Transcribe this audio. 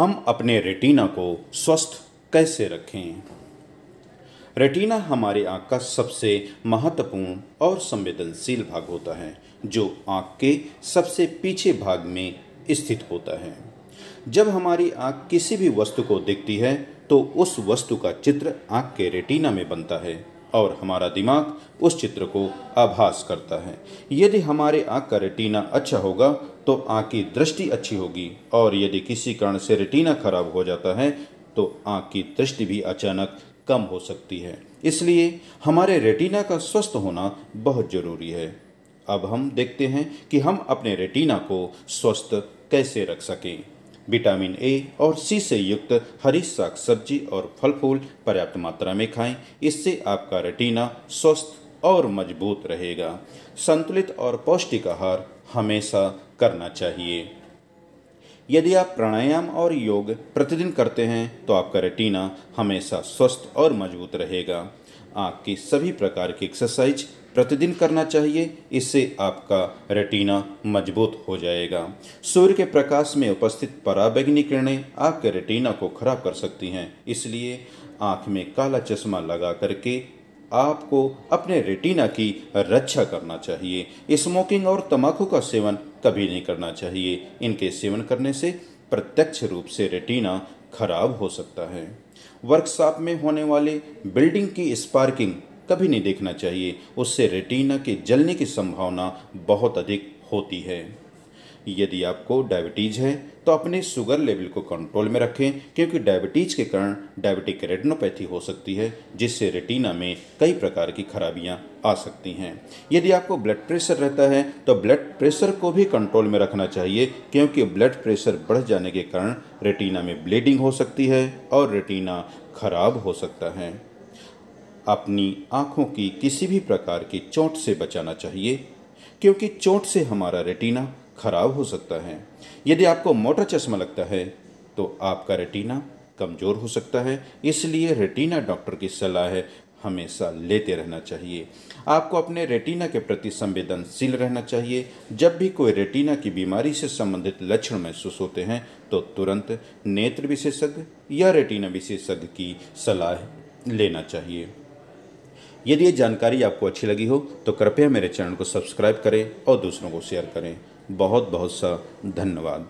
हम अपने रेटिना को स्वस्थ कैसे रखें रेटिना हमारे आँख का सबसे महत्वपूर्ण और संवेदनशील भाग होता है जो आँख के सबसे पीछे भाग में स्थित होता है जब हमारी आँख किसी भी वस्तु को देखती है तो उस वस्तु का चित्र आँख के रेटिना में बनता है और हमारा दिमाग उस चित्र को आभास करता है यदि हमारे आँख का रेटिना अच्छा होगा तो आँख की दृष्टि अच्छी होगी और यदि किसी कारण से रेटिना खराब हो जाता है तो आँख की दृष्टि भी अचानक कम हो सकती है इसलिए हमारे रेटिना का स्वस्थ होना बहुत ज़रूरी है अब हम देखते हैं कि हम अपने रेटिना को स्वस्थ कैसे रख सकें विटामिन ए और सी से युक्त हरी साग सब्जी और फल फूल पर्याप्त मात्रा में खाएं इससे आपका रेटिना स्वस्थ और मजबूत रहेगा संतुलित और पौष्टिक आहार हमेशा करना चाहिए यदि आप प्राणायाम और योग प्रतिदिन करते हैं तो आपका रेटिना हमेशा स्वस्थ और मजबूत रहेगा आँख की सभी प्रकार की एक्सरसाइज प्रतिदिन करना चाहिए इससे आपका रेटिना मजबूत हो जाएगा सूर्य के प्रकाश में उपस्थित पराबैगनी किरणें आपके रेटिना को खराब कर सकती हैं इसलिए आँख में काला चश्मा लगा करके आपको अपने रेटिना की रक्षा करना चाहिए स्मोकिंग और तम्बाकू का सेवन कभी नहीं करना चाहिए इनके सेवन करने से प्रत्यक्ष रूप से रेटिना खराब हो सकता है वर्कशॉप में होने वाले बिल्डिंग की स्पार्किंग कभी नहीं देखना चाहिए उससे रेटिना के जलने की संभावना बहुत अधिक होती है यदि आपको डायबिटीज़ है तो अपने शुगर लेवल को कंट्रोल में रखें क्योंकि डायबिटीज़ के कारण डायबिटिक रेटिनोपैथी हो सकती है जिससे रेटिना में कई प्रकार की खराबियां आ सकती हैं यदि आपको ब्लड प्रेशर रहता है तो ब्लड प्रेशर को भी कंट्रोल में रखना चाहिए क्योंकि ब्लड प्रेशर बढ़ जाने के कारण रेटिना में ब्लीडिंग हो सकती है और रेटिना खराब हो सकता है अपनी आँखों की किसी भी प्रकार की चोट से बचाना चाहिए क्योंकि चोट से हमारा रेटिना खराब हो सकता है यदि आपको मोटा चश्मा लगता है तो आपका रेटिना कमज़ोर हो सकता है इसलिए रेटिना डॉक्टर की सलाह है हमेशा लेते रहना चाहिए आपको अपने रेटिना के प्रति संवेदनशील रहना चाहिए जब भी कोई रेटिना की बीमारी से संबंधित लक्षण महसूस होते हैं तो तुरंत नेत्र विशेषज्ञ या रेटिना विशेषज्ञ की सलाह लेना चाहिए यदि ये जानकारी आपको अच्छी लगी हो तो कृपया मेरे चैनल को सब्सक्राइब करें और दूसरों को शेयर करें बहुत बहुत सा धन्यवाद